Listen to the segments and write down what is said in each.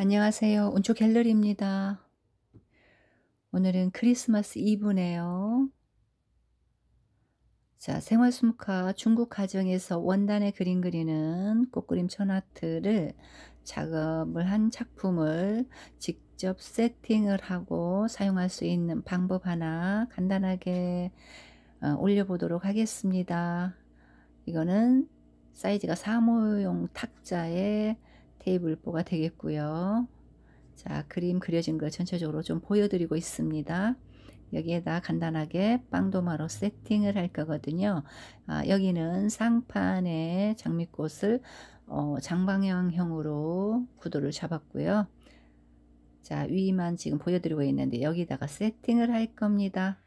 안녕하세요. 온초 갤러리입니다. 오늘은 크리스마스 이브네요. 자, 생활숨카 중국 가정에서 원단에 그림 그리는 꽃그림 천하트를 작업을 한 작품을 직접 세팅을 하고 사용할 수 있는 방법 하나 간단하게 어, 올려보도록 하겠습니다. 이거는 사이즈가 사무용 탁자에 테이블보가 되겠고요. 자, 그림 그려진 걸 전체적으로 좀 보여드리고 있습니다. 여기에다 간단하게 빵도마로 세팅을 할 거거든요. 아, 여기는 상판에 장미꽃을 어, 장방향형으로 구도를 잡았고요. 자, 위만 지금 보여드리고 있는데 여기다가 세팅을 할 겁니다.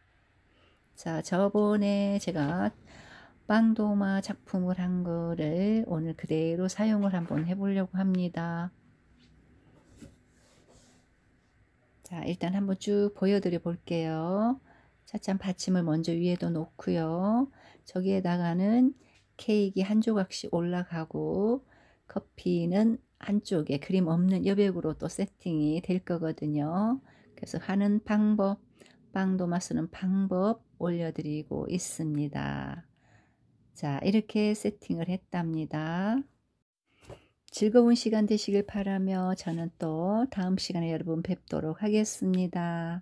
자, 저번에 제가 빵도마 작품을 한 거를 오늘 그대로 사용을 한번 해보려고 합니다. 자 일단 한번 쭉 보여드려 볼게요. 차찬 받침을 먼저 위에도 놓고요. 저기에다가는 케이크 한 조각씩 올라가고 커피는 한쪽에 그림 없는 여백으로 또 세팅이 될 거거든요. 그래서 하는 방법, 빵도마 쓰는 방법 올려드리고 있습니다. 자, 이렇게 세팅을 했답니다. 즐거운 시간 되시길 바라며 저는 또 다음 시간에 여러분 뵙도록 하겠습니다.